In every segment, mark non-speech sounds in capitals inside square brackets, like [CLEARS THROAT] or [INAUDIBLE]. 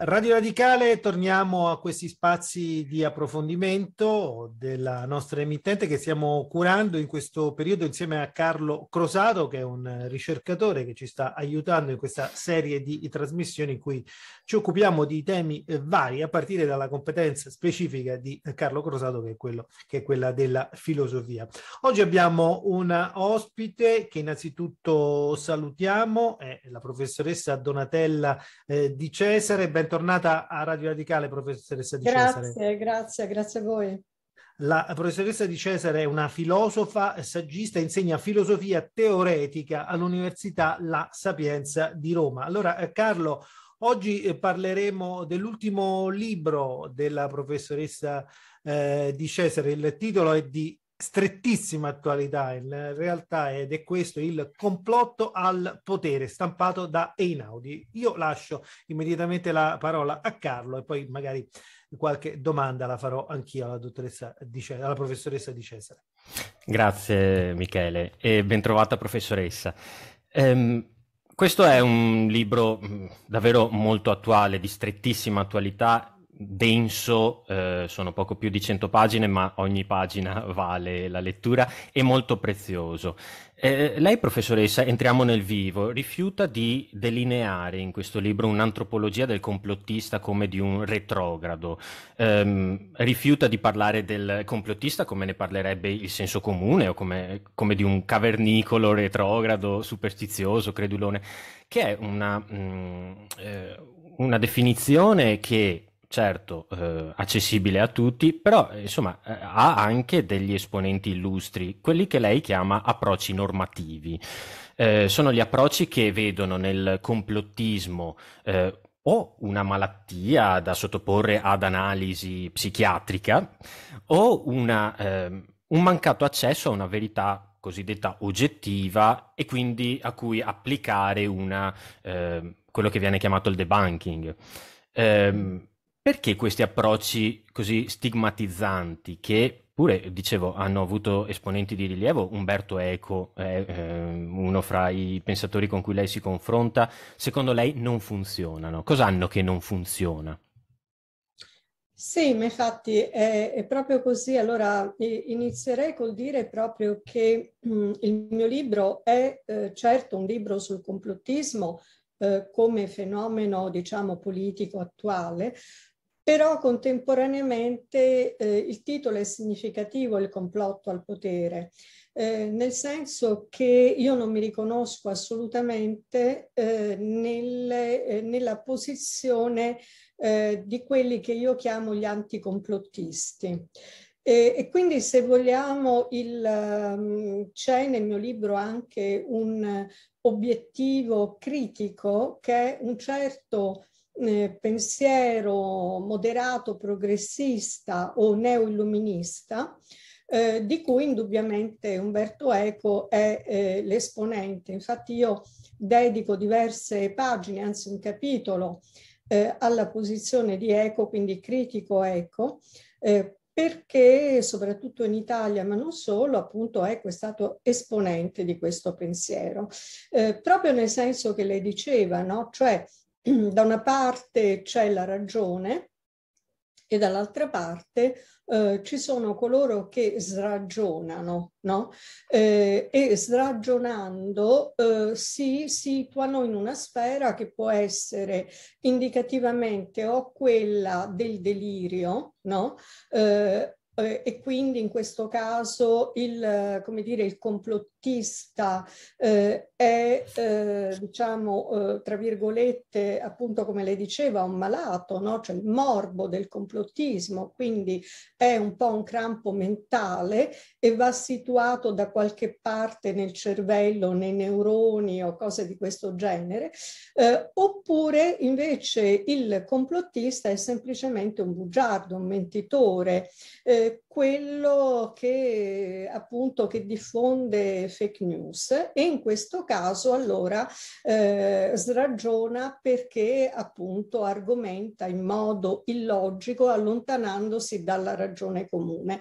Radio Radicale, torniamo a questi spazi di approfondimento della nostra emittente che stiamo curando in questo periodo insieme a Carlo Crosato, che è un ricercatore che ci sta aiutando in questa serie di trasmissioni in cui ci occupiamo di temi vari, a partire dalla competenza specifica di Carlo Crosato, che è, quello, che è quella della filosofia. Oggi abbiamo una ospite che innanzitutto salutiamo, è la professoressa Donatella eh, Di Cesare. Ben bentornata a Radio Radicale, professoressa di grazie, Cesare. Grazie, grazie grazie a voi. La professoressa di Cesare è una filosofa, saggista, insegna filosofia teoretica all'Università La Sapienza di Roma. Allora, eh, Carlo, oggi eh, parleremo dell'ultimo libro della professoressa eh, di Cesare. Il titolo è di strettissima attualità in realtà ed è questo il complotto al potere stampato da Einaudi. Io lascio immediatamente la parola a Carlo e poi magari qualche domanda la farò anch'io alla, dottoressa di Cesare, alla professoressa Di Cesare. Grazie Michele e bentrovata professoressa. Ehm, questo è un libro davvero molto attuale, di strettissima attualità denso, eh, sono poco più di 100 pagine, ma ogni pagina [LAUGHS] vale la lettura, è molto prezioso. Eh, lei, professoressa, entriamo nel vivo, rifiuta di delineare in questo libro un'antropologia del complottista come di un retrogrado, eh, rifiuta di parlare del complottista come ne parlerebbe il senso comune o come, come di un cavernicolo retrogrado, superstizioso, credulone, che è una, mh, mm, eh, una definizione che certo eh, accessibile a tutti, però eh, insomma eh, ha anche degli esponenti illustri, quelli che lei chiama approcci normativi. Eh, sono gli approcci che vedono nel complottismo eh, o una malattia da sottoporre ad analisi psichiatrica o una, ehm, un mancato accesso a una verità cosiddetta oggettiva e quindi a cui applicare una, ehm, quello che viene chiamato il debunking. Um, perché questi approcci così stigmatizzanti che Pure, dicevo, hanno avuto esponenti di rilievo, Umberto Eco è eh, uno fra i pensatori con cui lei si confronta, secondo lei non funzionano. Cosa hanno che non funziona? Sì, ma infatti è, è proprio così. Allora inizierei col dire proprio che mh, mm, il mio libro è eh, certo un libro sul complottismo, eh, come fenomeno diciamo politico attuale, però contemporaneamente eh, il titolo è significativo, il complotto al potere, eh, nel senso che io non mi riconosco assolutamente eh, nel, eh, nella posizione eh, di quelli che io chiamo gli anticomplottisti. E, e quindi se vogliamo, il, mm, c'è nel mio libro anche un obiettivo critico che è un certo eh, pensiero moderato, progressista o neoilluminista, eh, di cui indubbiamente Umberto Eco è eh, l'esponente. Infatti io dedico diverse pagine, anzi un capitolo, eh, alla posizione di Eco, quindi critico Eco, eh, perché soprattutto in Italia, ma non solo, appunto Eco è stato esponente di questo pensiero, eh, proprio nel senso che lei diceva, no? cioè [CLEARS THROAT] da una parte c'è la ragione e dall'altra parte eh, ci sono coloro che sragionano, no? eh, e sragionando eh, si situano in una sfera che può essere indicativamente o quella del delirio, no? Eh, eh, e quindi in questo caso il, come dire, il complottista eh, è, eh, diciamo, eh, tra virgolette, appunto come le diceva, un malato, no? cioè il morbo del complottismo, quindi è un po' un crampo mentale e va situato da qualche parte nel cervello, nei neuroni o cose di questo genere, eh, oppure invece il complottista è semplicemente un bugiardo, un mentitore. Eh, quello che appunto che diffonde fake news e in questo caso allora eh, sragiona perché appunto argomenta in modo illogico allontanandosi dalla ragione comune.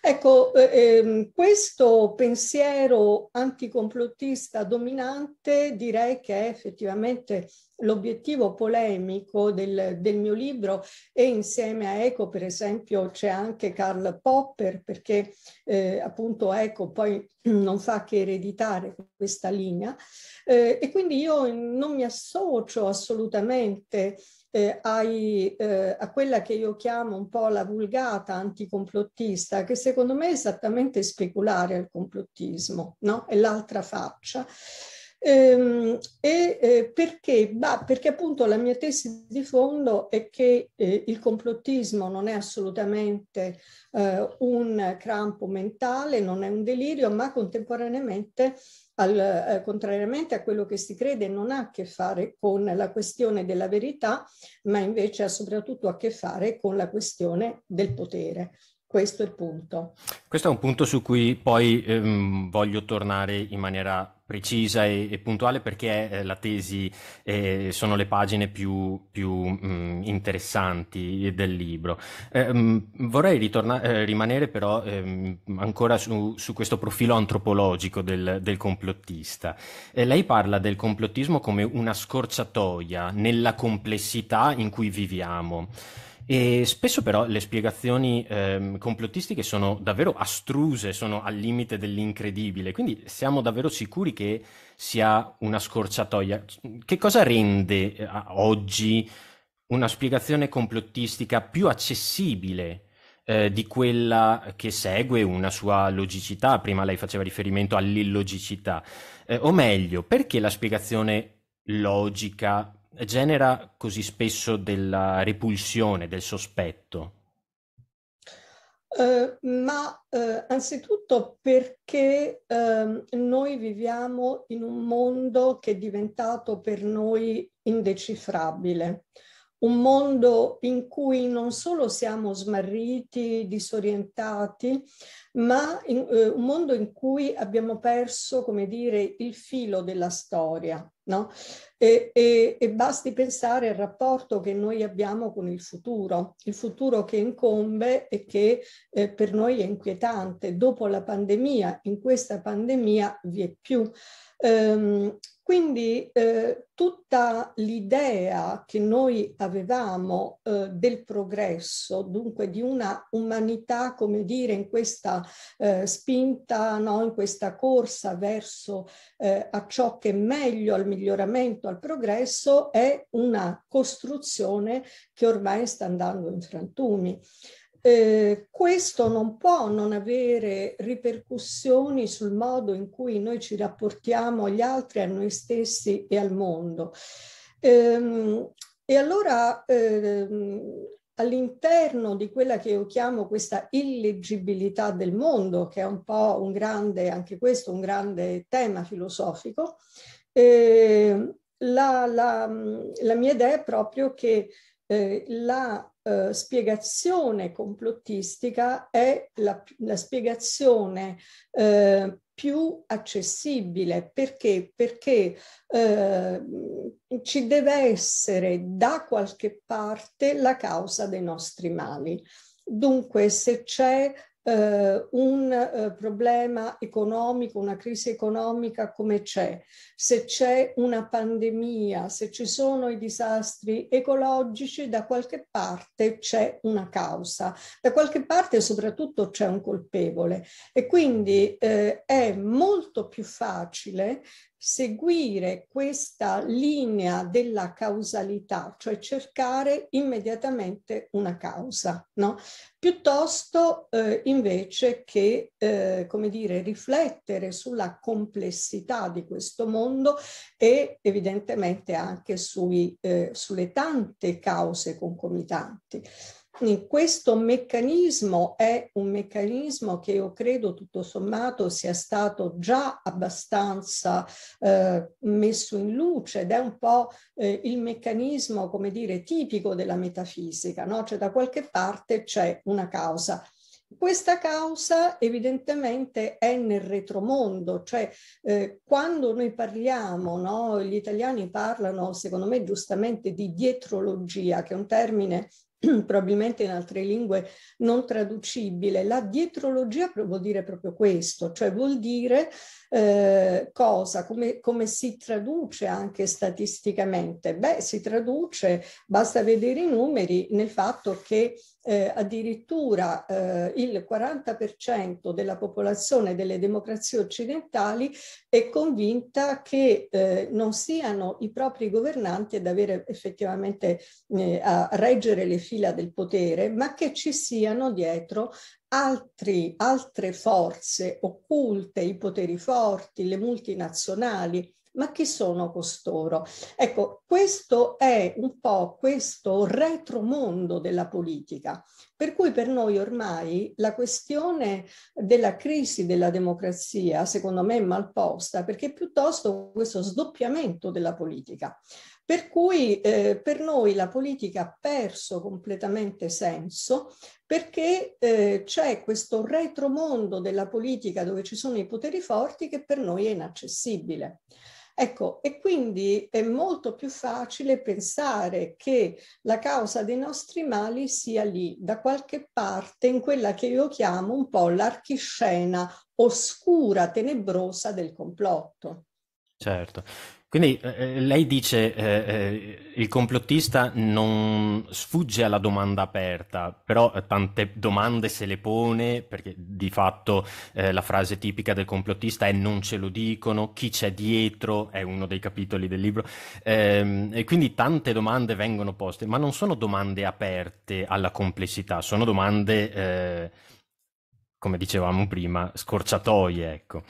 Ecco, eh, ehm, questo pensiero anticomplottista dominante direi che è effettivamente L'obiettivo polemico del, del, mio libro e insieme a Eco, per esempio, c'è anche Karl Popper, perché eh, appunto Eco poi [CLEARS THROAT] non fa che ereditare questa linea. Eh, e quindi io non mi associo assolutamente eh, ai, eh, a quella che io chiamo un po' la vulgata anticomplottista, che secondo me è esattamente speculare al complottismo, no? È l'altra faccia. Ehm, e, e eh, perché? Bah, perché appunto la mia tesi di fondo è che eh, il complottismo non è assolutamente eh, un crampo mentale, non è un delirio, ma contemporaneamente, al, eh, contrariamente a quello che si crede, non ha a che fare con la questione della verità, ma invece ha soprattutto a che fare con la questione del potere questo è il punto. Questo è un punto su cui poi ehm, voglio tornare in maniera precisa e, e puntuale perché eh, la tesi eh, sono le pagine più, più mh, mm, interessanti del libro. Eh, mh, vorrei ritorna- eh, rimanere però ehm, ancora su, su, questo profilo antropologico del, del complottista. lei parla del complottismo come una scorciatoia nella complessità in cui viviamo. E spesso però le spiegazioni ehm, complottistiche sono davvero astruse, sono al limite dell'incredibile, quindi siamo davvero sicuri che sia una scorciatoia. Che cosa rende eh, oggi una spiegazione complottistica più accessibile eh, di quella che segue una sua logicità? Prima lei faceva riferimento all'illogicità, eh, o meglio, perché la spiegazione logica genera così spesso della repulsione, del sospetto? Uh, ma uh, anzitutto perché uh, noi viviamo in un mondo che è diventato per noi indecifrabile, un mondo in cui non solo siamo smarriti, disorientati, ma in, eh, un mondo in cui abbiamo perso, come dire, il filo della storia. No? E, e, e, basti pensare al rapporto che noi abbiamo con il futuro, il futuro che incombe e che eh, per noi è inquietante. Dopo la pandemia, in questa pandemia vi è più. Ehm, quindi eh, tutta l'idea che noi avevamo eh, del progresso, dunque di una umanità, come dire, in questa eh, spinta, no, in questa corsa verso eh, a ciò che è meglio, al miglioramento, al progresso, è una costruzione che ormai sta andando in frantumi eh, questo non può non avere ripercussioni sul modo in cui noi ci rapportiamo agli altri, a noi stessi e al mondo. Ehm, e allora ehm, all'interno di quella che io chiamo questa illeggibilità del mondo, che è un po' un grande, anche questo, un grande tema filosofico, eh, la, la, la mia idea è proprio che eh, la eh, spiegazione complottistica è la, la spiegazione eh, più accessibile perché, perché eh, ci deve essere da qualche parte la causa dei nostri mali. Dunque, se c'è eh, un eh, problema economico, una crisi economica come c'è, se c'è una pandemia, se ci sono i disastri ecologici, da qualche parte c'è una causa, da qualche parte soprattutto c'è un colpevole e quindi eh, è molto più facile seguire questa linea della causalità, cioè cercare immediatamente una causa, no? piuttosto eh, invece che eh, come dire, riflettere sulla complessità di questo mondo e evidentemente anche sui, eh, sulle tante cause concomitanti questo meccanismo è un meccanismo che io credo tutto sommato sia stato già abbastanza eh, messo in luce ed è un po' eh, il meccanismo, come dire, tipico della metafisica, no? Cioè da qualche parte c'è una causa. Questa causa evidentemente è nel retromondo, cioè eh, quando noi parliamo, no? gli italiani parlano secondo me giustamente di dietrologia, che è un termine [CLEARS THROAT] probabilmente in altre lingue non traducibile. La dietrologia vuol dire proprio questo, cioè vuol dire eh, cosa, come, come, si traduce anche statisticamente? Beh, si traduce, basta vedere i numeri, nel fatto che eh, addirittura eh, il 40% della popolazione delle democrazie occidentali è convinta che eh, non siano i propri governanti ad avere effettivamente eh, a reggere le fila del potere, ma che ci siano dietro altri, altre forze occulte, i poteri forti, le multinazionali, ma chi sono costoro? Ecco, questo è un po' questo retromondo della politica, per cui per noi ormai la questione della crisi della democrazia, secondo me, è malposta, perché piuttosto questo sdoppiamento della politica. Per cui eh, per noi la politica ha perso completamente senso perché eh, c'è questo retromondo della politica dove ci sono i poteri forti che per noi è inaccessibile. Ecco, e quindi è molto più facile pensare che la causa dei nostri mali sia lì, da qualche parte, in quella che io chiamo un po' l'archiscena oscura, tenebrosa del complotto. Certo. Quindi eh, eh, lei dice eh, eh, il complottista non sfugge alla domanda aperta, però eh, tante domande se le pone, perché di fatto eh, la frase tipica del complottista è non ce lo dicono, chi c'è dietro, è uno dei capitoli del libro, ehm, e quindi tante domande vengono poste, ma non sono domande aperte alla complessità, sono domande, come dicevamo prima, scorciatoie, ecco.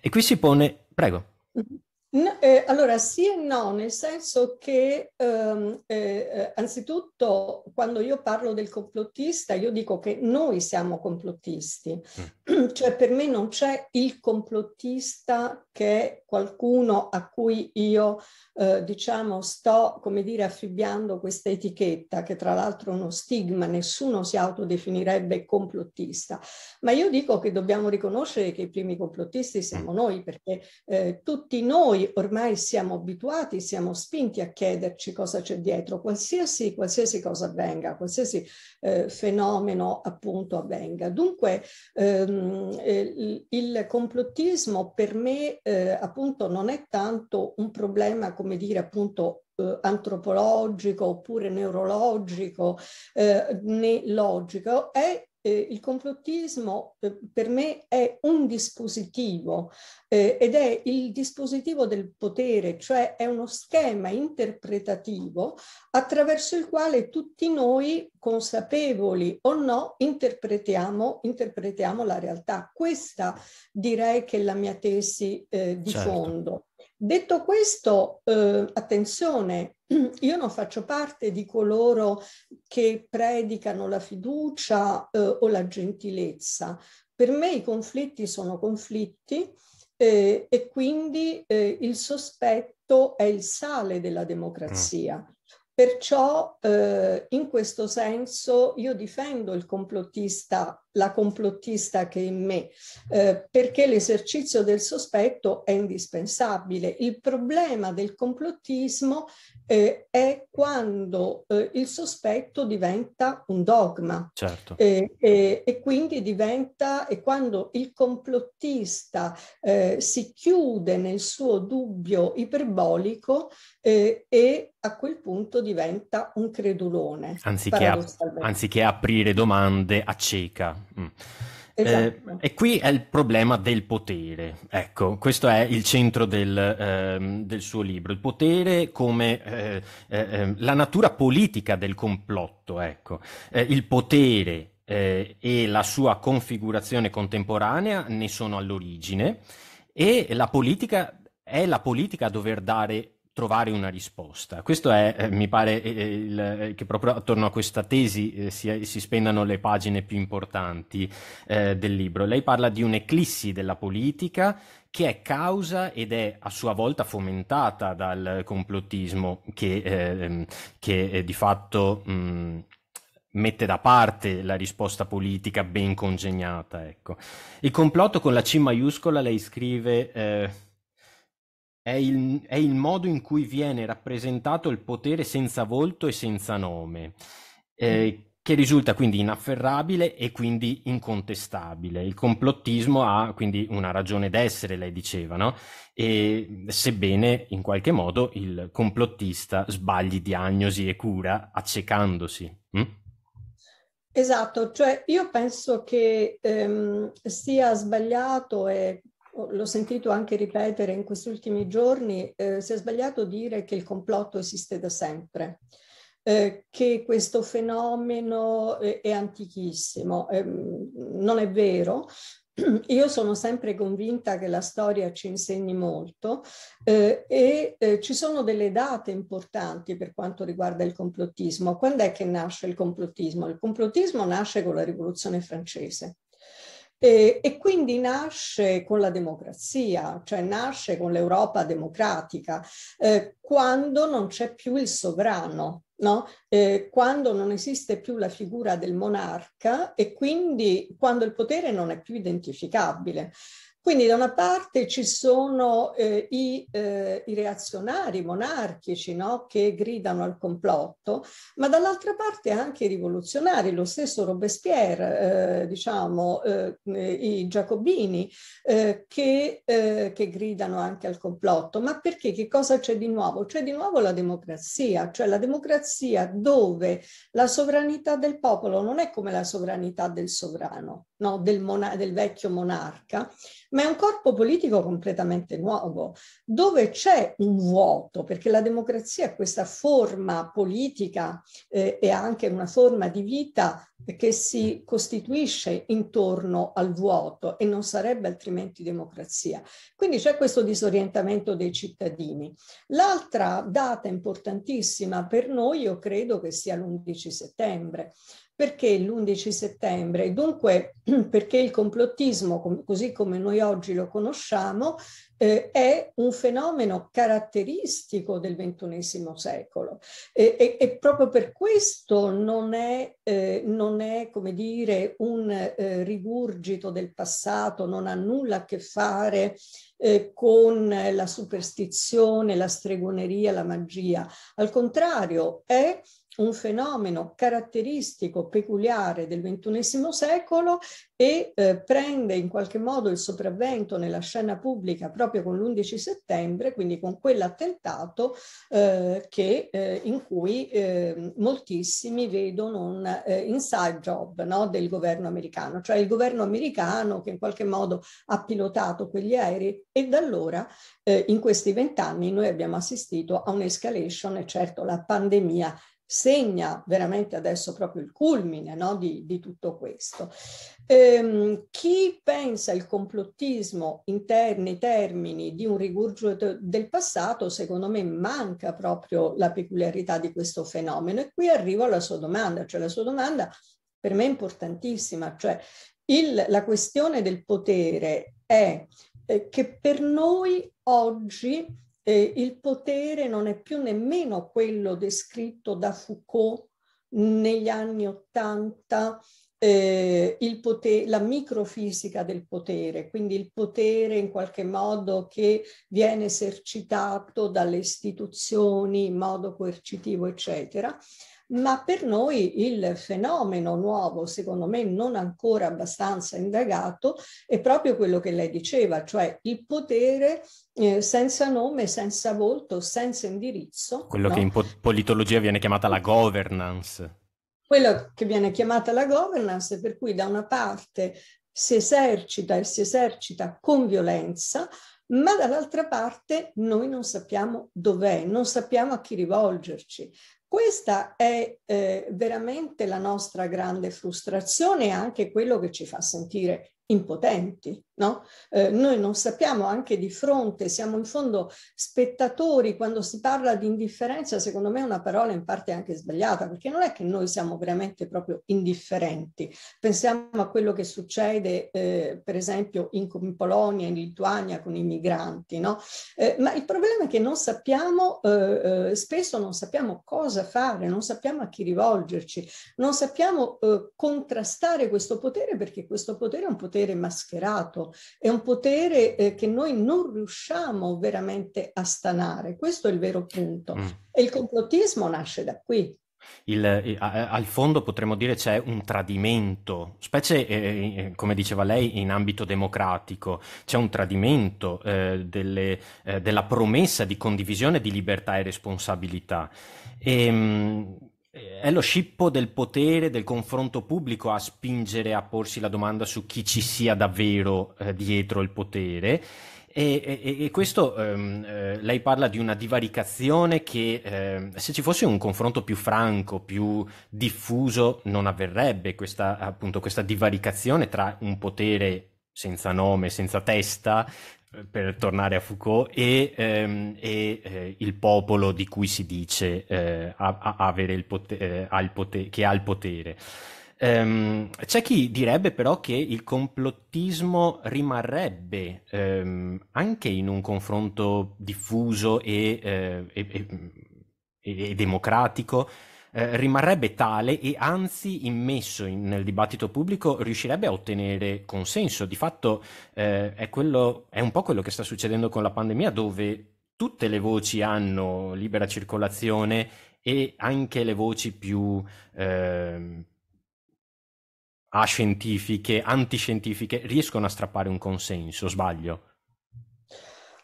E qui si pone... Prego. Mm-hmm. Eh, allora sì e no, nel senso che ehm, eh, eh, anzitutto quando io parlo del complottista io dico che noi siamo complottisti, mm. [CLEARS THROAT] cioè per me non c'è il complottista che è qualcuno a cui io eh, diciamo sto come dire affibbiando questa etichetta che tra l'altro è uno stigma nessuno si autodefinirebbe complottista ma io dico che dobbiamo riconoscere che i primi complottisti siamo mm. noi perché eh, tutti noi ormai siamo abituati siamo spinti a chiederci cosa c'è dietro qualsiasi, qualsiasi cosa avvenga qualsiasi eh, fenomeno appunto avvenga dunque ehm, Ehm, eh, il complottismo per me eh, appunto non è tanto un problema, come dire, appunto eh, antropologico oppure neurologico eh, né logico, è eh, il complottismo eh, per me è un dispositivo eh, ed è il dispositivo del potere, cioè è uno schema interpretativo attraverso il quale tutti noi, consapevoli o no, interpretiamo, interpretiamo la realtà. Questa direi che è la mia tesi eh, di certo. fondo. Detto questo, eh, attenzione, [CLEARS THROAT] Io non faccio parte di coloro che predicano la fiducia eh, o la gentilezza. Per me i conflitti sono conflitti eh, e quindi eh, il sospetto è il sale della democrazia. Mm. Perciò eh, in questo senso io difendo il complottista, la complottista che è in me, eh, perché l'esercizio del sospetto è indispensabile. Il problema del complottismo eh, è quando eh, il sospetto diventa un dogma certo. eh, e quindi diventa, e quando il complottista eh, si chiude nel suo dubbio iperbolico eh, e a quel punto diventa un credulone. Anziché, a, anziché aprire domande, acceca. Mm. Esatto. Eh, e qui è il problema del potere. Ecco, questo è il centro del, eh, del suo libro. Il potere come eh, eh ehm, la natura politica del complotto, ecco. Eh, il potere eh, e la sua configurazione contemporanea ne sono all'origine e la politica è la politica a dover dare trovare una risposta. Questo è, eh, mi pare, eh, eh il, eh, che proprio attorno a questa tesi eh, si, eh, si, spendano le pagine più importanti del libro. Lei parla di un'eclissi della politica che è causa ed è a sua volta fomentata dal complottismo che, ehm, che di fatto mh, mm, mette da parte la risposta politica ben congegnata. Ecco. Il complotto con la C maiuscola, lei scrive è il, è il modo in cui viene rappresentato il potere senza volto e senza nome, eh, mm. che risulta quindi inafferrabile e quindi incontestabile. Il complottismo ha quindi una ragione d'essere, lei diceva, no? E sebbene in qualche modo il complottista sbagli diagnosi e cura accecandosi. Hm? Esatto, cioè io penso che ehm, sia sbagliato e l'ho sentito anche ripetere in questi ultimi giorni, eh, si è sbagliato dire che il complotto esiste da sempre. Eh, che questo fenomeno eh, è antichissimo. Eh, non è vero. [CLEARS THROAT] Io sono sempre convinta che la storia ci insegni molto eh, e eh, ci sono delle date importanti per quanto riguarda il complottismo. Quando è che nasce il complottismo? Il complottismo nasce con la rivoluzione francese. E, e, quindi nasce con la democrazia, cioè nasce con l'Europa democratica, eh, quando non c'è più il sovrano, no? eh, quando non esiste più la figura del monarca e quindi quando il potere non è più identificabile. Quindi da una parte ci sono eh, i, eh, i, reazionari monarchici no? che gridano al complotto, ma dall'altra parte anche i rivoluzionari, lo stesso Robespierre, eh, diciamo, eh, i giacobini eh, che, eh, che, gridano anche al complotto. Ma perché? Che cosa c'è di nuovo? C'è di nuovo la democrazia, cioè la democrazia dove la sovranità del popolo non è come la sovranità del sovrano, no? del, del vecchio monarca, ma è un corpo politico completamente nuovo, dove c'è un vuoto, perché la democrazia è questa forma politica eh, e anche una forma di vita che si costituisce intorno al vuoto e non sarebbe altrimenti democrazia. Quindi c'è questo disorientamento dei cittadini. L'altra data importantissima per noi, io credo che sia l'11 settembre. Perché l'11 settembre? Dunque [CLEARS THROAT] perché il complottismo, così come noi oggi lo conosciamo, eh, è un fenomeno caratteristico del XXI secolo e, e, e proprio per questo non è, eh, non è come dire, un eh, rigurgito del passato, non ha nulla a che fare eh, con la superstizione, la stregoneria, la magia. Al contrario, è un fenomeno caratteristico, peculiare del XXI secolo e eh, prende in qualche modo il sopravvento nella scena pubblica proprio con l'11 settembre, quindi con quell'attentato eh, eh, in cui eh, moltissimi vedono un eh, inside job no, del governo americano, cioè il governo americano che in qualche modo ha pilotato quegli aerei e da allora eh, in questi vent'anni noi abbiamo assistito a un'escalation e certo la pandemia segna veramente adesso proprio il culmine no, di, di, tutto questo. Ehm, chi pensa il complottismo in ter- nei termini di un rigurgito del passato, secondo me manca proprio la peculiarità di questo fenomeno. E qui arrivo alla sua domanda, cioè la sua domanda per me è importantissima, cioè il, la questione del potere è eh, che per noi oggi eh, il potere non è più nemmeno quello descritto da Foucault negli anni Ottanta, eh, la microfisica del potere, quindi il potere in qualche modo che viene esercitato dalle istituzioni in modo coercitivo, eccetera ma per noi il fenomeno nuovo, secondo me non ancora abbastanza indagato, è proprio quello che lei diceva, cioè il potere eh, senza nome, senza volto, senza indirizzo. Quello no? che in politologia viene chiamata la governance. Quello che viene chiamata la governance, per cui da una parte si esercita e si esercita con violenza, ma dall'altra parte noi non sappiamo dov'è, non sappiamo a chi rivolgerci. Questa è eh, veramente la nostra grande frustrazione e anche quello che ci fa sentire impotenti, no? Eh, noi non sappiamo anche di fronte, siamo in fondo spettatori, quando si parla di indifferenza secondo me è una parola in parte anche sbagliata, perché non è che noi siamo veramente proprio indifferenti, pensiamo a quello che succede eh, per esempio in, in, Polonia, in Lituania con i migranti, no? Eh, ma il problema è che non sappiamo, eh, eh, spesso non sappiamo cosa fare, non sappiamo a chi rivolgerci, non sappiamo eh, contrastare questo potere perché questo potere è un potere potere mascherato, è un potere eh, che noi non riusciamo veramente a stanare. Questo è il vero punto. Mm. E il complottismo nasce da qui. Il, eh, al fondo potremmo dire c'è un tradimento, specie eh, eh, eh, come diceva lei in ambito democratico, c'è un tradimento eh, delle, eh, della promessa di condivisione di libertà e responsabilità. E, ehm, mh, è lo scippo del potere, del confronto pubblico a spingere a porsi la domanda su chi ci sia davvero eh, dietro il potere. E, e, e, questo ehm, eh, lei parla di una divaricazione che ehm, se ci fosse un confronto più franco, più diffuso, non avverrebbe questa, appunto, questa divaricazione tra un potere senza nome, senza testa, per tornare a Foucault, e, ehm, e eh, il popolo di cui si dice eh, a, a avere il potere, eh, ha il potere, che ha il potere. Um, c'è chi direbbe però che il complottismo rimarrebbe um, anche in un confronto diffuso e, eh, e, e, e democratico eh, rimarrebbe tale e anzi immesso in, nel dibattito pubblico riuscirebbe a ottenere consenso. Di fatto eh, è, quello, è un po' quello che sta succedendo con la pandemia dove tutte le voci hanno libera circolazione e anche le voci più... Eh, ascientifiche, antiscientifiche, riescono a strappare un consenso, sbaglio?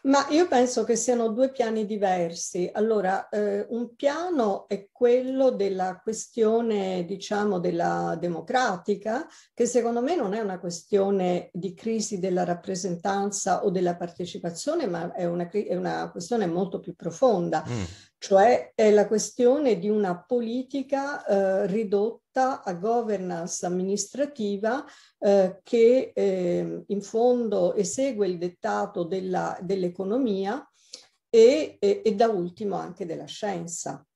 Ma io penso che siano due piani diversi. Allora, eh, un piano è quello della questione, diciamo, della democratica, che secondo me non è una questione di crisi della rappresentanza o della partecipazione, ma è una, è una questione molto più profonda. Mm cioè è la questione di una politica eh, ridotta a governance amministrativa eh, che eh, in fondo esegue il dettato dell'economia e, e, e, da ultimo anche della scienza.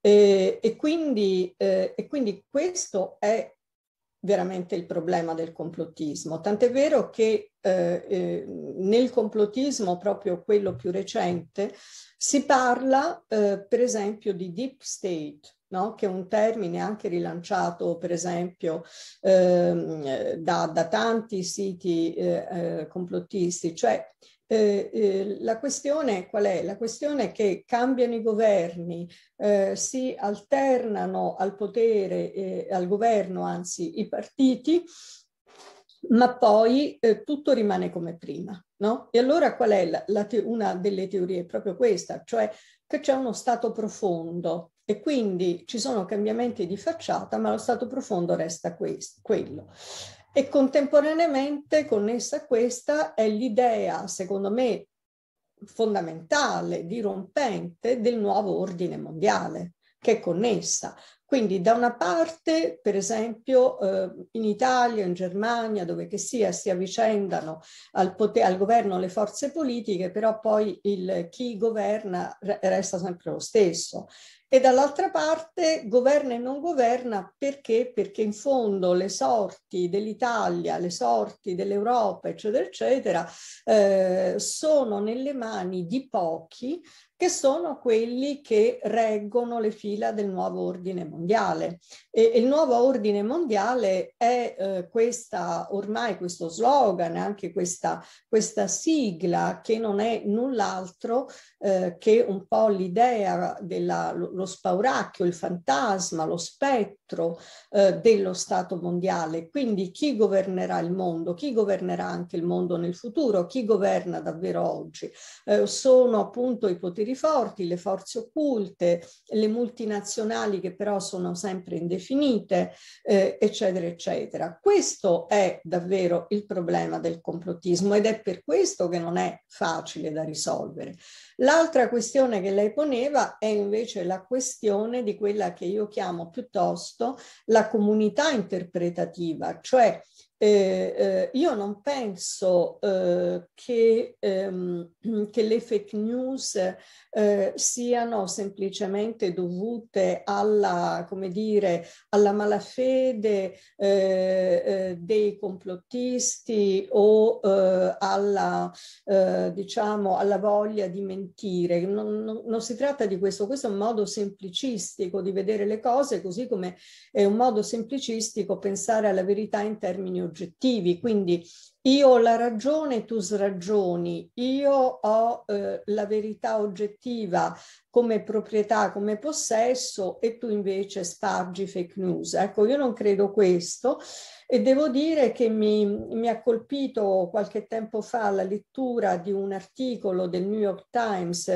E, e quindi, eh, e quindi questo è veramente il problema del complottismo, tant'è vero che eh, eh, nel complottismo, proprio quello più recente, si parla eh, per esempio di deep state, no? che è un termine anche rilanciato per esempio ehm, da, da, tanti siti eh, eh, complottisti, cioè eh, eh, la questione qual è? La questione è che cambiano i governi, eh, si alternano al potere, al governo anzi i partiti ma poi eh, tutto rimane come prima. No? E allora qual è la, la te- una delle teorie? È proprio questa, cioè che c'è uno stato profondo e quindi ci sono cambiamenti di facciata, ma lo stato profondo resta questo, quello. E contemporaneamente connessa a questa è l'idea, secondo me, fondamentale, dirompente del nuovo ordine mondiale, che è connessa, quindi da una parte, per esempio, eh, in Italia, in Germania, dove che sia, si avvicendano al, poter, al governo le forze politiche, però poi il, chi governa resta sempre lo stesso e dall'altra parte governa e non governa perché? Perché in fondo le sorti dell'Italia, le sorti dell'Europa, eccetera, eccetera, eh, sono nelle mani di pochi che sono quelli che reggono le fila del nuovo ordine mondiale. E il nuovo ordine mondiale è eh, questa, ormai questo slogan, anche questa, questa sigla che non è null'altro eh, che un po' l'idea dello spauracchio, il fantasma, lo spettro spettro eh, dello Stato mondiale. Quindi chi governerà il mondo, chi governerà anche il mondo nel futuro, chi governa davvero oggi? Eh, sono appunto i poteri forti, le forze occulte, le multinazionali che però sono sempre indefinite, eh, eccetera, eccetera. Questo è davvero il problema del complottismo ed è per questo che non è facile da risolvere. L'altra questione che lei poneva è invece la questione di quella che io chiamo piuttosto la comunità interpretativa, cioè eh, eh, io non penso eh, che, ehm, [CLEARS THROAT] che, le fake news eh, siano semplicemente dovute alla, dire, alla malafede eh, eh, dei complottisti o alla, diciamo, alla, voglia di mentire. Non, non, non, si tratta di questo, questo è un modo semplicistico di vedere le cose, così come è un modo semplicistico pensare alla verità in termini oggettivi oggettivi, quindi io ho la ragione, tu sragioni, io ho eh, la verità oggettiva come proprietà, come possesso e tu invece spargi fake news. Ecco, io non credo questo e devo dire che mi, mi ha colpito qualche tempo fa la lettura di un articolo del New York Times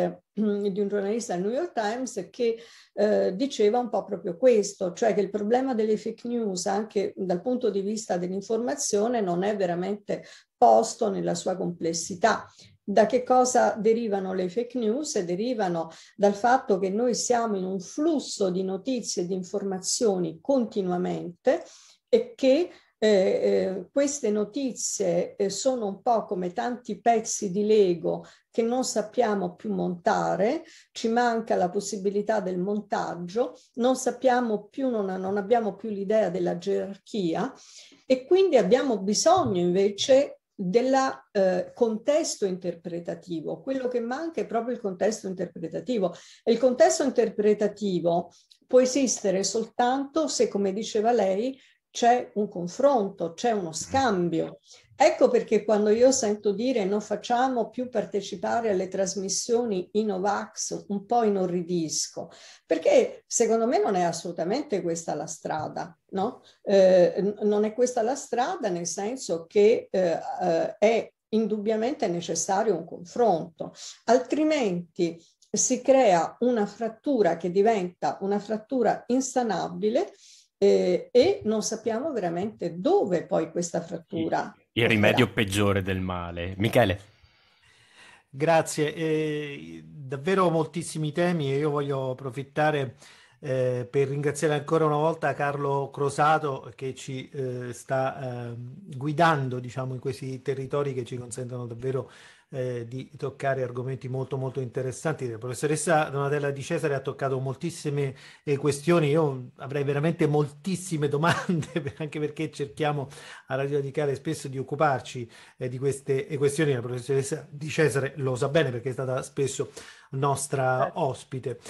di un giornalista del New York Times che eh, diceva un po' proprio questo, cioè che il problema delle fake news anche dal punto di vista dell'informazione non è veramente posto nella sua complessità. Da che cosa derivano le fake news? Derivano dal fatto che noi siamo in un flusso di notizie e di informazioni continuamente e che eh, eh, queste notizie eh, sono un po' come tanti pezzi di Lego che non sappiamo più montare, ci manca la possibilità del montaggio, non sappiamo più, non, non abbiamo più l'idea della gerarchia e quindi abbiamo bisogno invece del eh, contesto interpretativo. Quello che manca è proprio il contesto interpretativo e il contesto interpretativo può esistere soltanto se, come diceva lei, c'è un confronto, c'è uno scambio. Ecco perché quando io sento dire non facciamo più partecipare alle trasmissioni in OVAX, un po' inorridisco, perché secondo me non è assolutamente questa la strada, no? Eh, non è questa la strada nel senso che eh, eh, è indubbiamente necessario un confronto, altrimenti si crea una frattura che diventa una frattura insanabile eh, e non sappiamo veramente dove poi questa frattura. Il, il rimedio peggiore del male. Michele. Grazie, eh, davvero moltissimi temi e io voglio approfittare eh, per ringraziare ancora una volta Carlo Crosato che ci eh, sta ehm, guidando diciamo, in questi territori che ci consentono davvero eh, di toccare argomenti molto molto interessanti. La professoressa Donatella Di Cesare ha toccato moltissime eh, questioni, io avrei veramente moltissime [LAUGHS] domande anche perché cerchiamo a Radio Radicale spesso di occuparci eh, di queste eh, questioni, la professoressa Di Cesare lo sa bene perché è stata spesso nostra eh. ospite.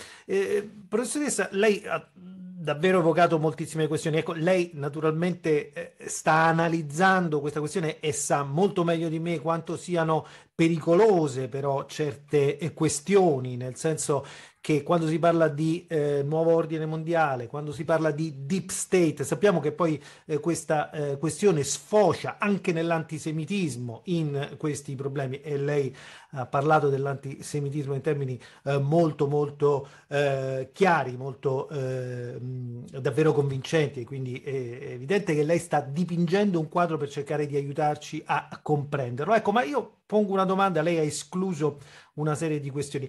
professoressa, lei ha davvero evocato moltissime questioni. Ecco, lei naturalmente eh, sta analizzando questa questione e sa molto meglio di me quanto siano pericolose però certe eh, questioni, nel senso che quando si parla di eh, nuovo ordine mondiale, quando si parla di deep state, sappiamo che poi eh, questa eh, questione sfocia anche nell'antisemitismo in questi problemi e lei ha parlato dell'antisemitismo in termini eh, molto molto eh, chiari, molto ehm, davvero convincenti, quindi è evidente che lei sta dipingendo un quadro per cercare di aiutarci a comprenderlo. Ecco, ma io pongo una domanda, lei ha escluso una serie di questioni.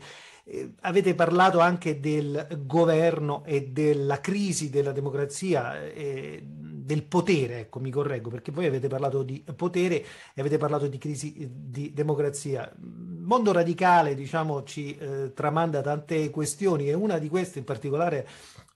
Eh, avete parlato anche del governo e della crisi della democrazia, eh, del potere, ecco mi correggo, perché voi avete parlato di potere e avete parlato di crisi eh, di democrazia. Mondo radicale, diciamo, ci eh, tramanda tante questioni e una di queste in particolare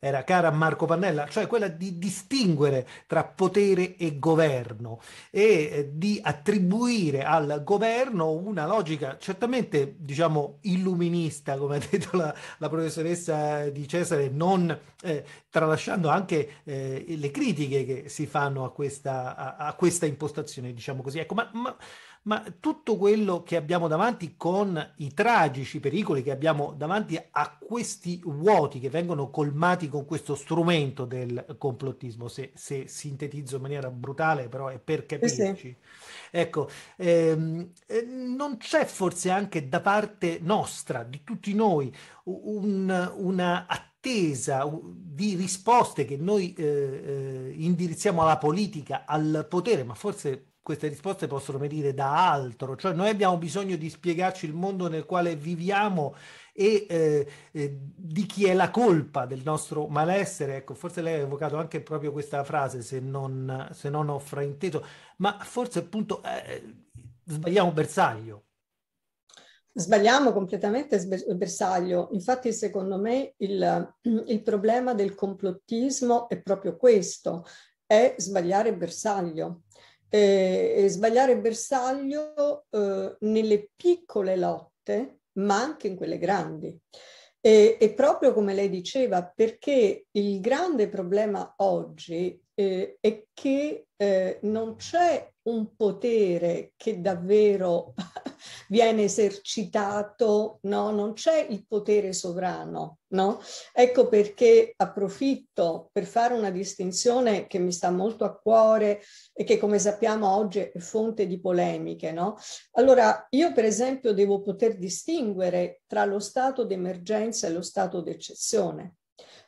era cara a Marco Pannella, cioè quella di distinguere tra potere e governo e eh, di attribuire al governo una logica certamente diciamo illuminista, [LAUGHS] come ha detto la, la professoressa di Cesare, non eh, tralasciando anche eh, le critiche che si fanno a questa, a, a questa impostazione, diciamo così. Ecco, ma, ma ma tutto quello che abbiamo davanti con i tragici pericoli che abbiamo davanti a questi vuoti che vengono colmati con questo strumento del complottismo, se, se sintetizzo in maniera brutale, però è per capirci. Ecco, ehm, eh, non c'è forse anche da parte nostra, di tutti noi, un, una attesa di risposte che noi eh, eh, indirizziamo alla politica, al potere, ma forse queste risposte possono venire da altro, cioè noi abbiamo bisogno di spiegarci il mondo nel quale viviamo e eh, eh, di chi è la colpa del nostro malessere. Ecco, forse lei ha evocato anche proprio questa frase, se non, se non ho frainteso, ma forse appunto eh, sbagliamo bersaglio. Sbagliamo completamente il bersaglio, infatti secondo me il, il problema del complottismo è proprio questo, è sbagliare bersaglio eh, sbagliare bersaglio eh, nelle piccole lotte, ma anche in quelle grandi. E, e, proprio come lei diceva, perché il grande problema oggi eh, è che eh, non c'è un potere che davvero [LAUGHS] viene esercitato, no? non c'è il potere sovrano. No? Ecco perché approfitto per fare una distinzione che mi sta molto a cuore e che come sappiamo oggi è fonte di polemiche. No? Allora io per esempio devo poter distinguere tra lo stato d'emergenza e lo stato d'eccezione,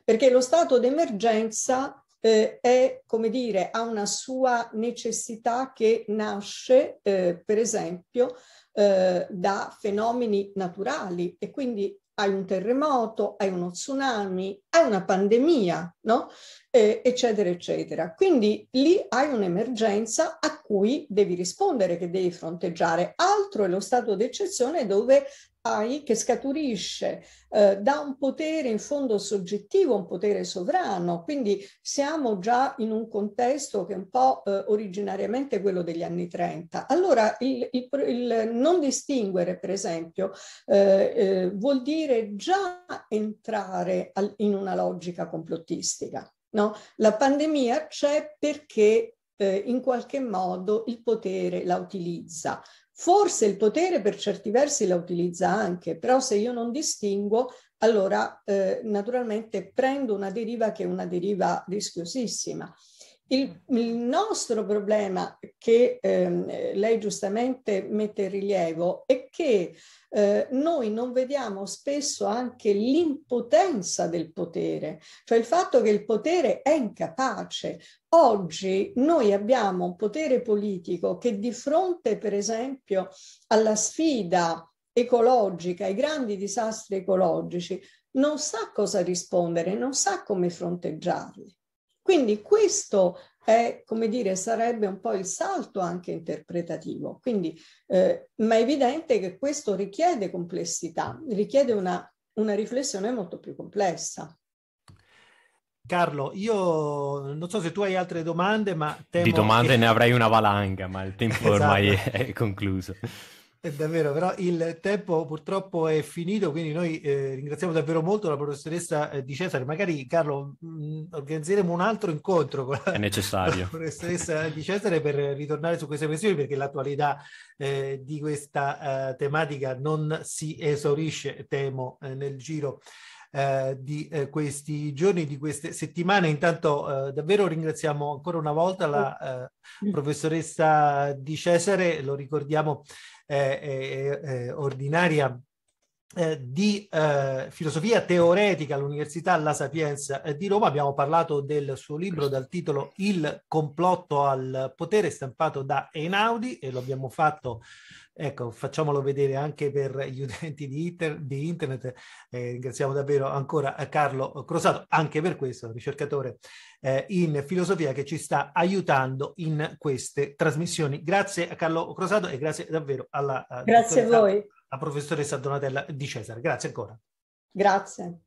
perché lo stato d'emergenza eh, è, come dire, ha una sua necessità che nasce, eh, per esempio, eh, da fenomeni naturali e quindi hai un terremoto, hai uno tsunami, è una pandemia, no? Eh, eccetera, eccetera. Quindi lì hai un'emergenza a cui devi rispondere, che devi fronteggiare. Altro è lo stato d'eccezione dove hai che scaturisce eh, da un potere in fondo soggettivo, un potere sovrano. Quindi siamo già in un contesto che è un po' eh, originariamente quello degli anni 30. Allora il, il, il non distinguere, per esempio, eh, eh, vuol dire già entrare al, in un una logica complottistica. No? La pandemia c'è perché eh, in qualche modo il potere la utilizza. Forse il potere per certi versi la utilizza anche, però se io non distingo, allora eh, naturalmente prendo una deriva che è una deriva rischiosissima. Il, il nostro problema che ehm, lei giustamente mette in rilievo è che eh, noi non vediamo spesso anche l'impotenza del potere, cioè il fatto che il potere è incapace. Oggi noi abbiamo un potere politico che di fronte, per esempio, alla sfida ecologica, ai grandi disastri ecologici, non sa cosa rispondere, non sa come fronteggiarli. Quindi questo è, come dire, sarebbe un po' il salto anche interpretativo. Quindi, eh, ma è evidente che questo richiede complessità, richiede una, una riflessione molto più complessa. Carlo, io non so se tu hai altre domande, ma temo Di domande che... ne avrai una valanga, ma il tempo [LAUGHS] esatto. ormai è concluso. È davvero, però il tempo purtroppo è finito, quindi noi eh, ringraziamo davvero molto la professoressa eh, Di Cesare. Magari Carlo mh, mm, organizzeremo un altro incontro con la, è necessario. la [LAUGHS] professoressa Di Cesare per ritornare su queste questioni perché l'attualità eh, di questa eh, tematica non si esaurisce, temo, eh, nel giro di questi giorni, di queste settimane. Intanto eh, davvero ringraziamo ancora una volta la mm. eh, professoressa Di Cesare, lo ricordiamo eh, eh, eh, ordinaria eh, di eh, filosofia teoretica all'Università La Sapienza eh, di Roma. Abbiamo parlato del suo libro dal titolo Il complotto al potere, stampato da Einaudi, e lo abbiamo fatto Ecco, facciamolo vedere anche per gli [LAUGHS] utenti di, inter- di internet. Eh, ringraziamo davvero ancora eh, Carlo Crosato, anche per questo, ricercatore eh, in filosofia che ci sta aiutando in queste trasmissioni. Grazie a Carlo Crosato e grazie davvero alla, eh, grazie professoressa, alla professoressa Donatella Di Cesare. Grazie ancora. Grazie.